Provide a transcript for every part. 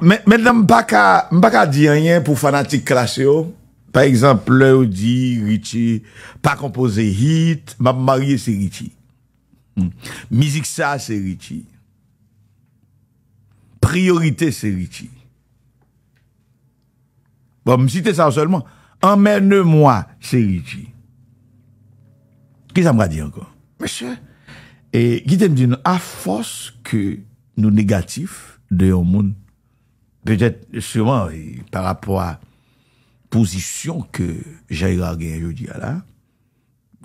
mais maintenant m'paka m'paka dit rien pour fanatique classio oh. par exemple le dit Richie pas composé hit m'a mariée, c'est Richie hmm. musique ça c'est Richie priorité c'est Richie bon me citer ça seulement emmène-moi c'est Richie qu'est-ce ça me dit encore monsieur et qui t'aime dit à force que nous négatifs de au monde peut-être sûrement par rapport à position que Jair a gagné aujourd'hui là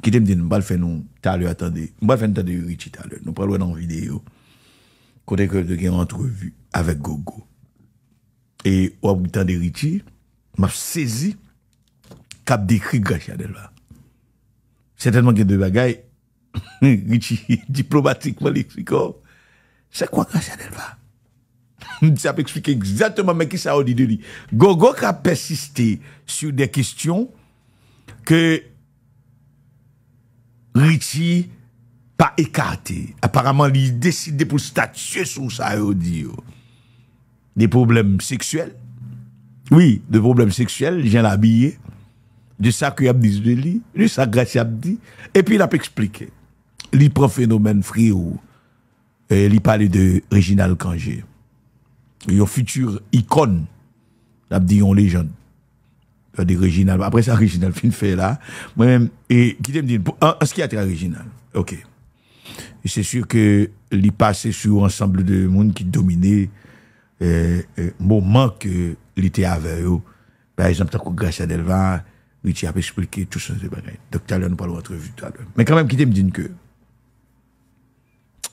qui te dit nous pas le faire nous tout à l'heure attendez nous pas faire Richie tout à l'heure nous parlons dans vidéo côté que de une entrevue avec Gogo et au bout de Richie m'a saisi cap décrit Gachadel là certainement que deux bagailles Richie diplomatiquement l'explique oh, c'est quoi Gachadel là ça peut expliquer exactement mais qui ça a dit de lui. Gogo a persisté sur des questions que Richie pas écarté. Apparemment, il décide pour statuer sur ça dit. Des problèmes sexuels. Oui, des problèmes sexuels, j'ai l'habillé. De ça qu'il a dit de lui, ça a dit. Et puis il a expliqué. Il prend phénomène frio. il parle de Reginald Kanger une future icône, la dit une légende. De original. Après c'est original, fin fait là. Moi-même, et qui me dit, en, ce qui a été original ?» ok. Et c'est sûr que il passait sur ensemble de monde qui dominait, le e, e, moment que était avec eux. Par exemple, grâce à Delva, Richie a expliqué tout ça. Donc, tout à l'heure, nous parlons entrevue tout à l'heure. Mais quand même, qui me dit que,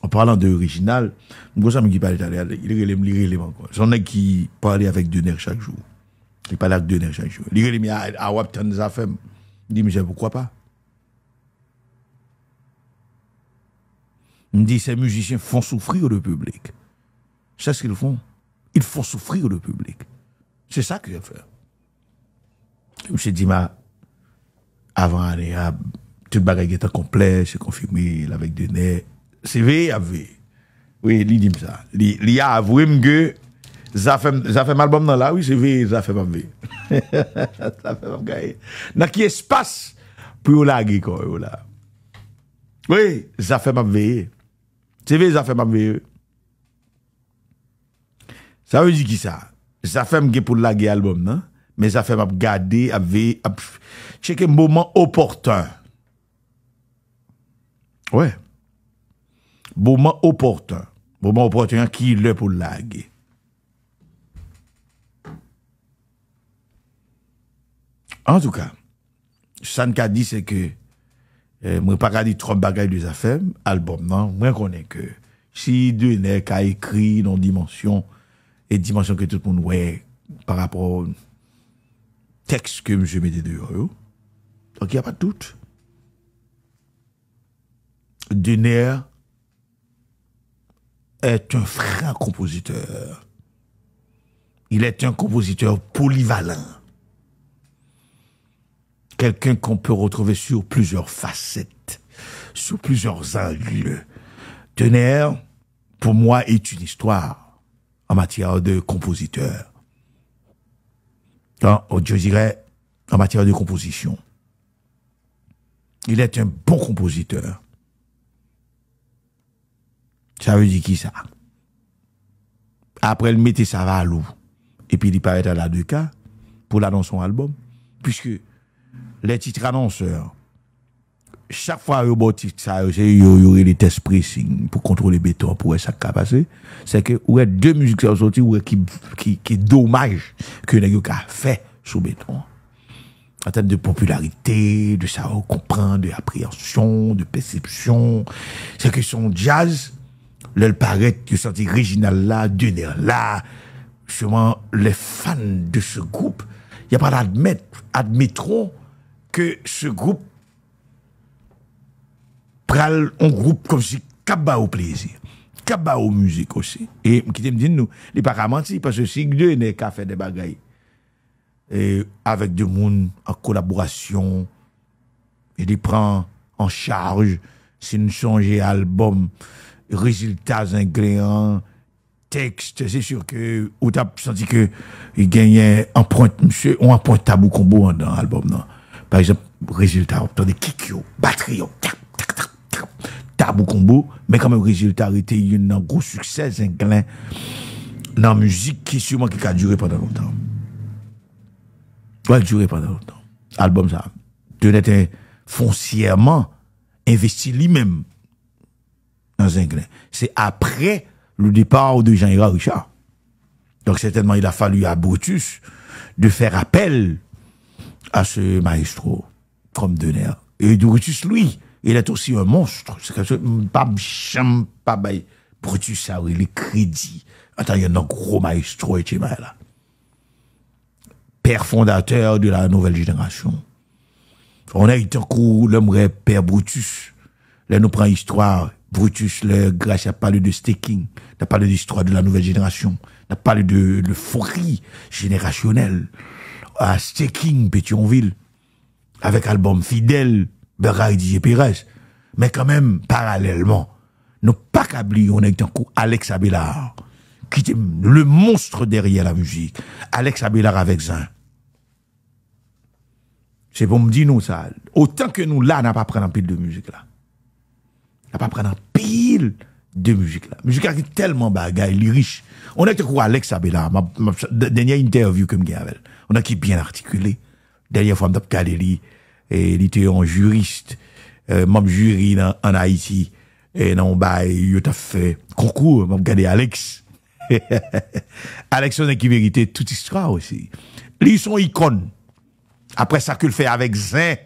en parlant de original, me bah, qui parle il relève, il relève encore. J'en qui parlait avec deux nerfs chaque jour. Il parlait avec deux nerfs chaque jour. Il relève, à a Zafem. des affaires. Il dit, pourquoi pas? Il me dit, ces musiciens font souffrir le public. C'est ce qu'ils font. Ils font souffrir le public. C'est ça que j'ai fait. Je me dit, ma, avant, allez, tout le bagage était complet, c'est confirmé, avec deux nerfs. Se veye ap veye. Ouye, li dim sa. Li avwem ge, zafem albom nan la, ouye, se veye zafem ap veye. Zafem ap gaye. Naki espas, pou yo lagye kon yo la. Ouye, zafem ap veye. Se veye zafem ap veye. Sa ve di ki sa? Zafem ge pou lagye albom nan? Me zafem ap gade, ap veye, ap cheke mouman oportan. Ouye. moment opportun. Moment opportun qui est le pour laguer. En tout cas, ça ne dit, c'est que, euh, moi, pas dit trop bagaille des affaires, album, non, moi, connais que, si deux a écrit dans dimension, et dimension que tout le monde voit par rapport au texte que je mettais dehors, donc il n'y a pas de doute. Deux est un franc compositeur. Il est un compositeur polyvalent. Quelqu'un qu'on peut retrouver sur plusieurs facettes, sur plusieurs angles. Tener, pour moi, est une histoire en matière de compositeur. Hein, oh, je dirais, en matière de composition. Il est un bon compositeur. Ça veut dire qui ça? Après, le mettait ça va à l'eau. Et puis, il paraît à la 2K pour l'annonce son album. Puisque les titres annonceurs, chaque fois que bon titre ça, il y les tests pressing pour contrôler le béton, pour ça qui passé. C'est que, ouais, deux musiques sont sorties, ouais, qui, qui, qui dommage que les a fait sous béton en termes de popularité, de savoir comprendre, de appréhension, de perception. C'est que son jazz, leur paraît que sorti original là, d'une là, sûrement les fans de ce groupe, il n'y a pas d'admettre, admettront que ce groupe pral un groupe comme si kaba au plaisir, kaba au musique aussi. Et qui me dit nous, il pas menti parce que si deux n'est qu'à faire des bagailles et avec des monde en collaboration il les prend en charge si nous changeait album résultats ingréants, texte, c'est sûr que, ou t'as senti que, il gagnait, un monsieur, on tabou combo dans l'album, non? Par exemple, résultats, on des kick batterie, oh, tac, tac, tac, tabou combo, mais quand même, résultat, était un gros succès, un dans la musique qui sûrement qui a duré pendant longtemps. Ouais, duré pendant longtemps. Album ça. Tenet foncièrement investi lui-même c'est après le départ de jean hérard Richard. Donc certainement, il a fallu à Brutus de faire appel à ce maestro comme de nerf. Et Brutus, lui, il est aussi un monstre. C'est pas Brutus a eu les crédits. il y a un gros maestro et là. Père fondateur de la nouvelle génération. On a eu un coup, l'homme père Brutus. Là, nous prend histoire Brutus, le grâce il a parlé de staking, il pas parlé de l'histoire de la nouvelle génération, il a parlé de l'euphorie générationnel à staking Pétionville, avec album Fidèle, de et Pérez. Mais quand même, parallèlement, nous pas qu'oublier, on est coup Alex Abelard, qui était le monstre derrière la musique. Alex Abelard avec Zin. C'est pour me dire nous ça. Autant que nous là, n'a pas pris un pile de musique là n'a pas pris un pile de musique là. Musique qui est tellement bagaille, il est riche. On a quoi Alex Abela, ma, dernière interview que j'ai avec On a qui bien articulé. Dernière fois, m'a calé lui, et il était un juriste, euh, même jury en Haïti, et non, bah, il a fait concours, m'a regardé Alex. Alex, on a qui vérité toute histoire aussi. Lui, son icônes. Après ça, qu'il fait avec Zin.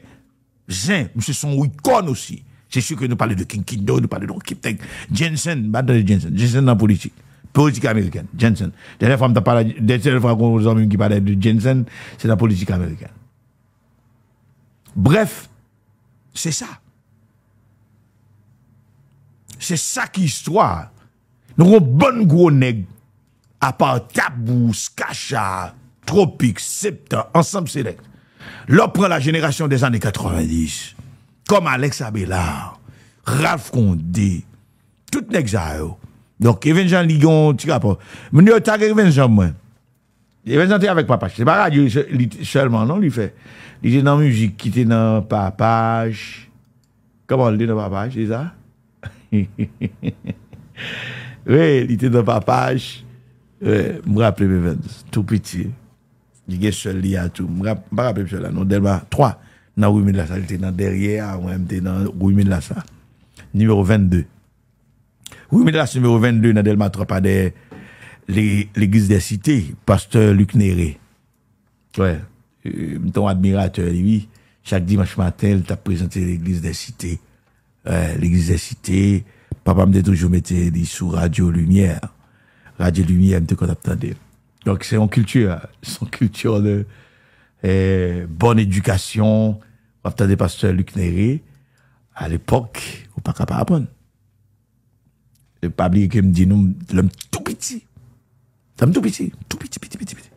Zin, c'est son icône aussi. C'est sûr que nous parlons de King Kindo, nous parlons de Kip Tech. Jensen, de Jensen, Jensen dans la politique. Politique américaine, Jensen. Dernière fois, des qu'on qui parlait de Jensen, c'est la politique américaine. Bref, c'est ça. C'est ça qui histoire. Nous avons bon gros nègre, à part Tabous, Skacha, Tropique, Septa, ensemble select. Là, prend la génération des années 90 comme Alex Abelard, Ralph Condé, tout nèg ça Donc Kevin Jean Ligon, tu rapport. Mais yo tag Evan Jean moi. Kevin Jean avec papa, c'est pas radio seulement non, lui fait. Il était dans musique, qui était dans papage. Comment on dit dans papage, c'est ça Oui, il était dans papage. Je me rappelle Evan, tout petit. Il est seul là. à tout. Je me rappelle me là, non, Delma Trois dans rue salle j'étais dans derrière, moi ah j'étais dans rue ça Numéro 22. Rue salle numéro 22 dans Delma l'église des cités, pasteur Luc Néré. Ouais, euh, ton admirateur lui, chaque dimanche matin, il t'a présenté l'église des cités. l'église des cités, papa me toujours mis sous Radio Lumière. Radio Lumière, me dit qu'on Donc c'est en culture, hein. c'est son culture de eh, bonne éducation, ou pas pasteur Luc Néré, à l'époque, on pas capable d'apprendre. le pas oublier que me dit nous, l'homme tout petit. L'homme tout petit, tout petit, petit, petit, petit.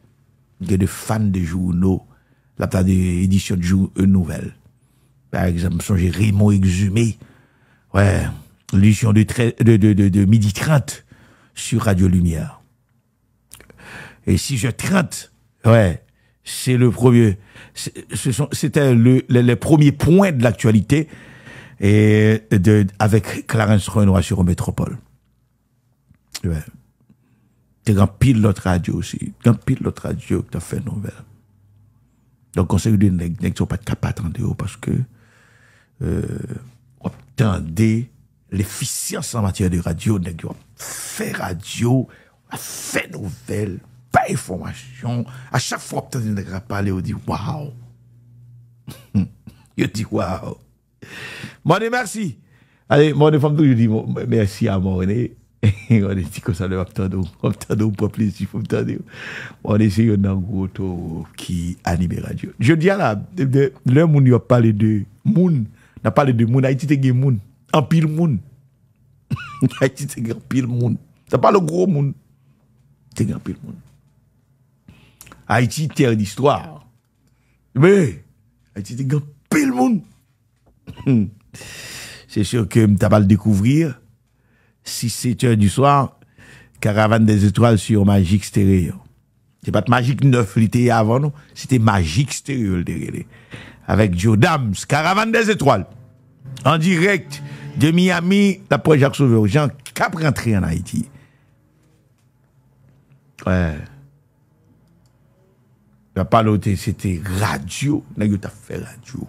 Il y a des fans de journaux, la des éditions de journaux euh, nouvelles. Par exemple, j'ai Raymond Exhumé, ouais, l'édition de, de, de, de, de midi 30 sur Radio Lumière. Et si je 30 ouais, c'est le premier, c'était le, le, les premiers points de l'actualité et de, avec Clarence Renoir sur Métropole. Ouais. T'es grand pile l'autre radio aussi. Grand pile l'autre radio que t'as fait nouvelle. Donc, on s'est dit, n'est-ce pas de capable d'attendre parce que, euh, attendez l'efficience en matière de radio, pas fait radio, fait nouvelle information. À chaque fois que tu n'as pas parlé, on dit waouh. Je dis waouh. Moi, je merci. Allez, moi, je femme, je dis merci à moi, On est dit que ça le va pas nous. peu plus, nous pas plus. On va de. On est sur un qui anime la radio. Je dis là, de le monde, il a parlé de monde. n'a pas les de monde. Haïti, c'est un monde. En pile monde. Haïti, c'est un pile monde. C'est pas le gros monde. C'est un pile monde. Haïti, terre d'histoire. Mais, Haïti, c'est grand pile monde. c'est sûr que tu pas le découvrir. 6, 7 heures du soir, caravane des étoiles sur Magique Stéréo. C'est pas Magique 9, l'été avant, non. C'était Magique Stéréo, le Avec Joe Dams, caravane des étoiles. En direct de Miami, d'après Jacques Sauveur, Jean, cap rentré en Haïti. Ouais. La palote, c'était radio. N'a pas fait radio.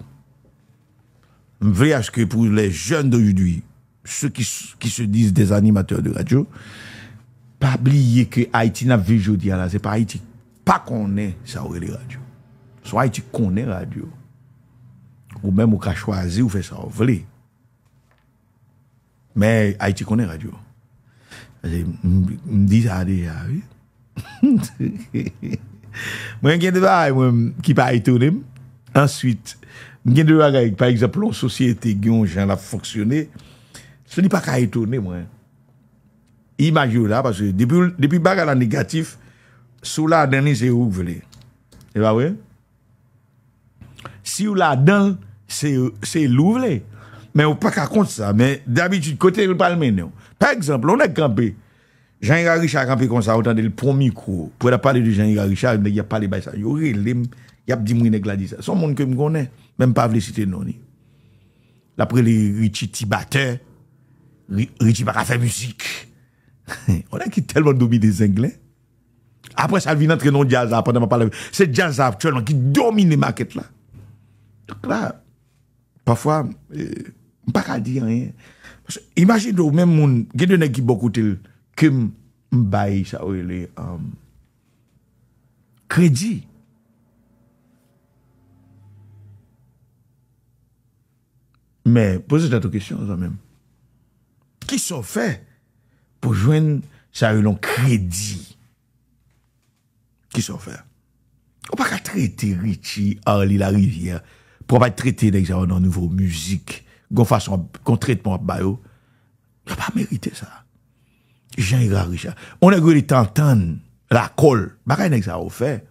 Je veux dire que pour les jeunes d'aujourd'hui, ceux qui, qui, se disent des animateurs de radio, pas oublier que Haïti n'a vu aujourd'hui Ce c'est pas Haïti. Pas qu'on est, ça aurait les radios. Soit Haïti connaît radio. Ou même au a choisi, ou fait ça, vous Mais Haïti connaît radio. Je me dis ça déjà, ah oui. Mwen gen de bagay mwen ki pa itonem. Ensuite, mwen gen de bagay, par exemple, loun sosyete gyon jan la foksyone, se li pa ka itonem mwen. Imaj la, parce depi bagay la negatif, sou la deni se ou vle. E ba we? Si ou la dans se lou vle. Men ou pa ka kont sa. Men d'habitude, kote pas palmen nou. Par exemple, on ek kampe, Jean-Yves Richard quand comme ça, entendu le premier coup, Pour parler de Jean-Yves Richard, il y a parlé de ça. Il y a dit moi nèg dit ça. Son monde que me connaît, même pas les citer non après L'après les Richie Tibateur, Richie pas faire musique. On a qui tellement domine des Anglais. Après ça vient entrer non jazz pendant m'a parler. C'est jazz actuellement qui domine les market là. Donc là parfois euh, peux pas dire rien. imaginez imagine même moun, gen de qui beaucoup tel ke m bayi sa ou lè um, kredi. Mè, pose tato kèsyon an zan mèm. Ki son fè pou jwen sa ou lè kredi? Ki son fè? Ou pa ka trete Ritchie, Arlie Larivière, pou pa trete nèk sa ou nan nouvo müzik, kon fason, kon trete moun ap bayo, yo pa merite sa a. Jean Richard. On a goûté t'entendre la colle. Bagaille n'est ça fait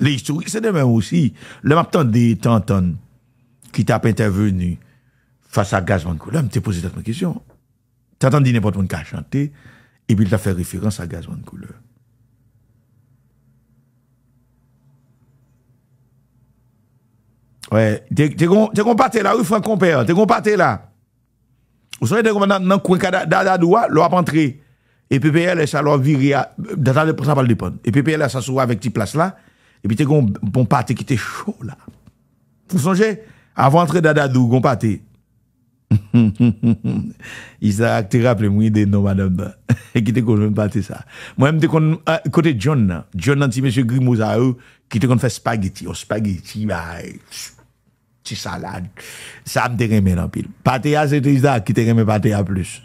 Les historiques, c'est de même aussi. Le map des t'entendre qui t'a intervenu face à Gaz couleur. me t'ai posé cette question. T'as dit n'importe qui a chanté, et puis il t'a fait référence à Gaz couleur. Ouais, t'es comparé là, oui, Franck Compère, t'es comparé là. Vous savez, t'es comparté dans le coin d'Adadoua, l'on pas entré. Et PPLS alors viré à, d'attendre de ça va le dépendre. Et PPL ça se avec petite place là. Et puis t'es qu'on bon pâté qui était chaud là. Vous songez, avant d'entrer dans Dadou, bon pâté. Isaac te rappelé moi des non madame et qui te connu pâté ça. Moi même qu'on euh, côté John John anti monsieur Grimoza qui te qu'on fait spaghetti, au oh, spaghetti bye. Ti salade. Ça me dérime en pile. Patéa, c'est Trisda qui te remet à plus.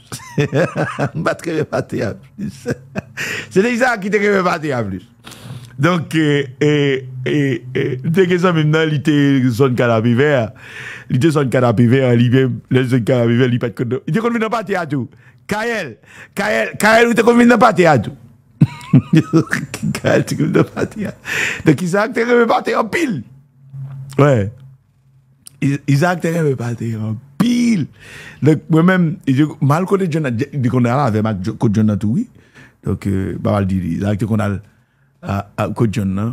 Pas très Patéa plus. C'est Trisda qui te remet à plus. Donc, dès euh, que euh, euh, ça maintenant, il était son canapé vert. Il était son canapé vert, il était son canapé vert, il était pas de condom. Il était convenu dans Patéa tout. Kael, Kael, Kael, il était convenu dans à tout. Kael, tu convenu dans tout. Donc, il s'est acté remet pâté en pile. Ouais. Isaac Terrain me pati an pil. Lèk mwen men, mal kote John, di kon al avè mak kote John nan tou, oui. Lèk, babal di, Isaac te kon al kote euh, euh, John nan,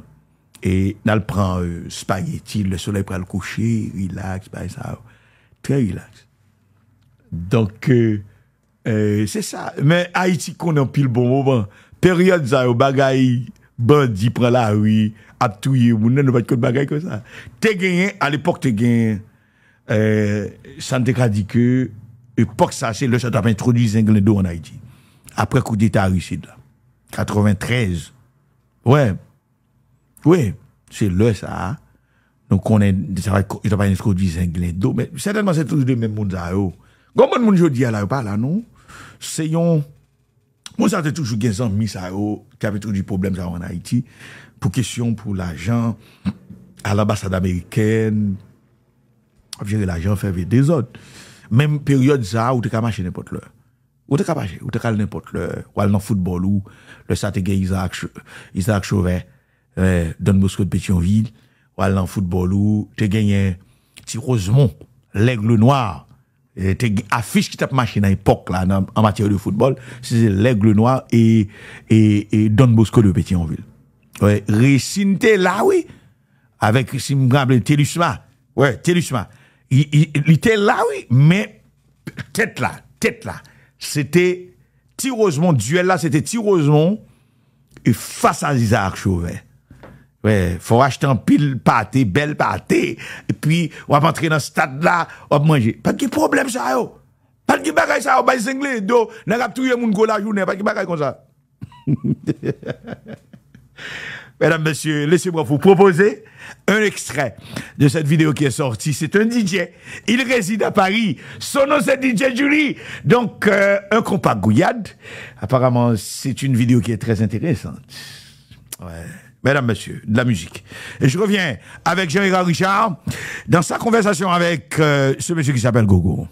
e nan l pran euh, spaghetti, le soleil pral kouche, relax, bay sa, tre relax. donc euh, euh, se sa, men Haiti kon an pil bon mouman, période zay ou bagay, bandit prend la rue, a tué, ou ne pas de bagaille comme ça. T'es gagné, à l'époque, t'es gagné, euh, ça ne dit que, époque ça, c'est le introduire introduit Zenglendo en Haïti. Après coup d'état réussi là. 93. Ouais. Ouais. C'est le ça. Donc, on est, ça va, il va pas introduit mais certainement c'est tous les mêmes monde là, yo. Oh. Comment le monde, je dis à la, pas là, non? C'est moi, ça, toujours des amis, ça, qui avait toujours du problème, ça, en Haïti, pour question, pour l'argent, à l'ambassade américaine, gérer l'argent, faire des autres. Même période, ça, où t'es qu'à marcher n'importe l'heure. Ou t'es qu'à marcher, ou t'es qu'à n'importe l'heure. Ou aller dans le football, ou le satégué Isaac, Isaac Chauvet, euh, Don Bosco de Pétionville, ou aller dans le football, ou t'es gagné, petit Rosemont, l'aigle noir, et eh, affiche qui tape machine à l'époque là en matière de football c'est l'aigle noir et, et et Don Bosco de Pétionville ouais Récine là oui avec si me rappelle il, était là oui mais tête là tête là c'était tireusement duel là c'était tireusement et face à Isaac Chauvet Ouais, faut acheter un pile pâté, belle pâté, et puis, on va rentrer dans ce stade là, on va manger. Pas de problème, ça, yo. Pas de bagaille, ça, on va singler, do, n'a pas mon la journée, pas de bagaille comme ça. Mesdames, Messieurs, laissez-moi vous proposer un extrait de cette vidéo qui est sortie. C'est un DJ. Il réside à Paris. Son nom, c'est DJ Julie. Donc, euh, un compas Gouillade. Apparemment, c'est une vidéo qui est très intéressante. Ouais mesdames, messieurs, de la musique. Et je reviens avec Gérard Richard dans sa conversation avec euh, ce monsieur qui s'appelle Gogo.